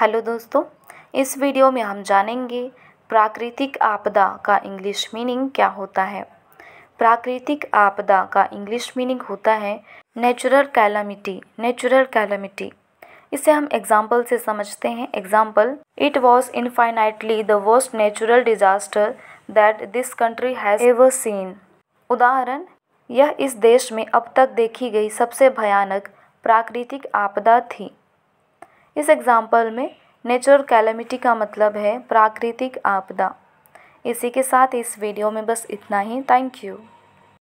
hello दोस्तों इस video में हम जानेंगे प्राकृतिक आपदा का इंग्लिश मीनिंग क्या होता है प्राकृतिक आपदा का इंग्लिश मीनिंग होता है नेचुरल कैलामिटी नेचुरल कैलामिटी इसे हम एग्जाम्पल से समझते हैं example it was infinitely the worst natural disaster that this country has ever seen उदाहरण यह इस देश में अब तक देखी गई सबसे भयानक प्राकृतिक आपदा थी इस एग्जाम्पल में नेचुरल कैलेमिटी का मतलब है प्राकृतिक आपदा इसी के साथ इस वीडियो में बस इतना ही थैंक यू